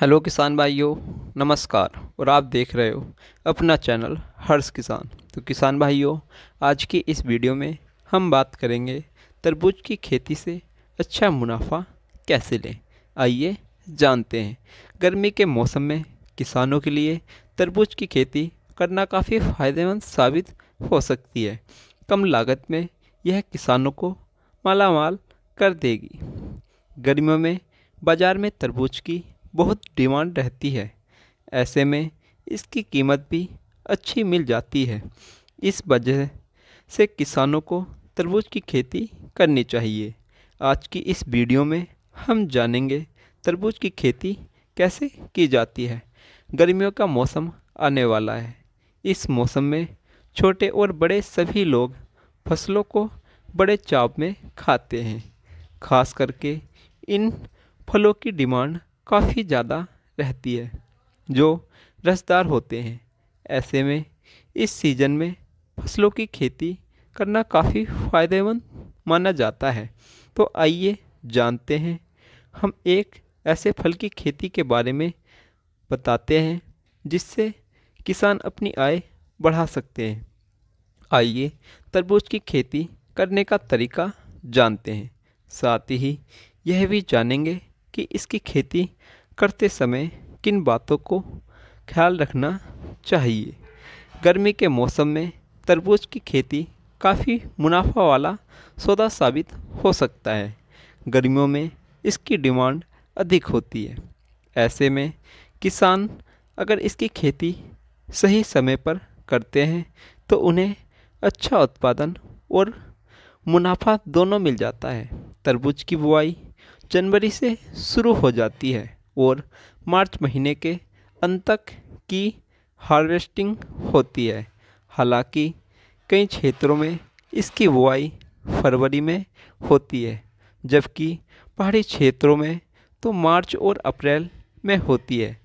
hello किसान भाइयों नमस्कार और आप देख रहे हो अपना चैनल हर्ष किसान तो किसान भाइयों आज की इस वीडियो में हम बात करेंगे तरबूज की खेती से अच्छा मुनाफा कैसे लें आइए जानते हैं गर्मी के मौसम में किसानों के लिए तरबूज की खेती करना काफ़ी फ़ायदेमंद साबित हो सकती है कम लागत में यह किसानों को मालामाल कर देगी गर्मियों में बाज़ार में तरबूज की बहुत डिमांड रहती है ऐसे में इसकी कीमत भी अच्छी मिल जाती है इस वजह से किसानों को तरबूज की खेती करनी चाहिए आज की इस वीडियो में हम जानेंगे तरबूज की खेती कैसे की जाती है गर्मियों का मौसम आने वाला है इस मौसम में छोटे और बड़े सभी लोग फसलों को बड़े चाव में खाते हैं खास करके इन फलों की डिमांड काफ़ी ज़्यादा रहती है जो रसदार होते हैं ऐसे में इस सीज़न में फसलों की खेती करना काफ़ी फ़ायदेमंद माना जाता है तो आइए जानते हैं हम एक ऐसे फल की खेती के बारे में बताते हैं जिससे किसान अपनी आय बढ़ा सकते हैं आइए तरबूज की खेती करने का तरीका जानते हैं साथ ही यह भी जानेंगे कि इसकी खेती करते समय किन बातों को ख्याल रखना चाहिए गर्मी के मौसम में तरबूज की खेती काफ़ी मुनाफा वाला सौदा साबित हो सकता है गर्मियों में इसकी डिमांड अधिक होती है ऐसे में किसान अगर इसकी खेती सही समय पर करते हैं तो उन्हें अच्छा उत्पादन और मुनाफा दोनों मिल जाता है तरबूज की बुआई जनवरी से शुरू हो जाती है और मार्च महीने के अंत तक की हार्वेस्टिंग होती है हालांकि कई क्षेत्रों में इसकी बुआई फरवरी में होती है जबकि पहाड़ी क्षेत्रों में तो मार्च और अप्रैल में होती है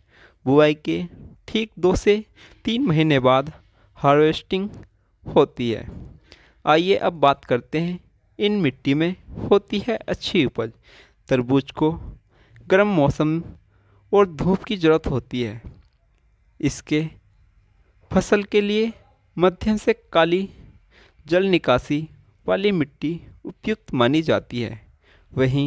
बुआई के ठीक दो से तीन महीने बाद हार्वेस्टिंग होती है आइए अब बात करते हैं इन मिट्टी में होती है अच्छी उपज तरबूज को गर्म मौसम और धूप की ज़रूरत होती है इसके फसल के लिए मध्यम से काली जल निकासी वाली मिट्टी उपयुक्त मानी जाती है वहीं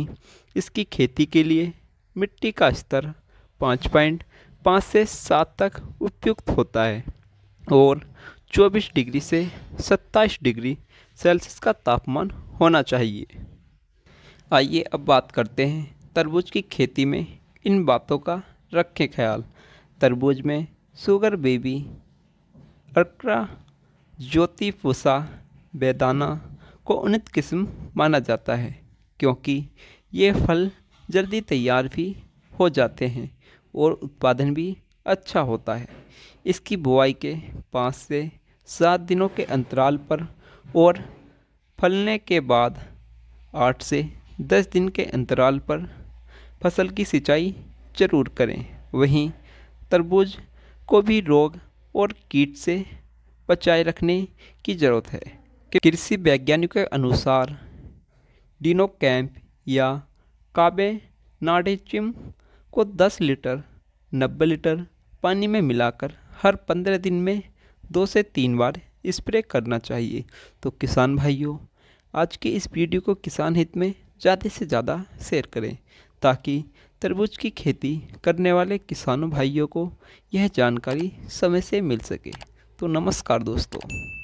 इसकी खेती के लिए मिट्टी का स्तर पाँच पॉइंट पाँच से सात तक उपयुक्त होता है और चौबीस डिग्री से सत्ताईस डिग्री सेल्सियस का तापमान होना चाहिए आइए अब बात करते हैं तरबूज की खेती में इन बातों का रखें ख्याल तरबूज में शुगर बेबी अर्क्रा ज्योति फुसा बेदाना को उन्नत किस्म माना जाता है क्योंकि ये फल जल्दी तैयार भी हो जाते हैं और उत्पादन भी अच्छा होता है इसकी बुआई के पाँच से सात दिनों के अंतराल पर और फलने के बाद आठ से दस दिन के अंतराल पर फसल की सिंचाई जरूर करें वहीं तरबूज को भी रोग और कीट से बचाए रखने की ज़रूरत है कृषि वैज्ञानिकों के अनुसार डिनो कैंप या काबे नाडे चिम को 10 लीटर 90 लीटर पानी में मिलाकर हर 15 दिन में दो से तीन बार स्प्रे करना चाहिए तो किसान भाइयों आज की इस वीडियो को किसान हित में ज़्यादा से ज़्यादा शेयर करें ताकि तरबूज की खेती करने वाले किसानों भाइयों को यह जानकारी समय से मिल सके तो नमस्कार दोस्तों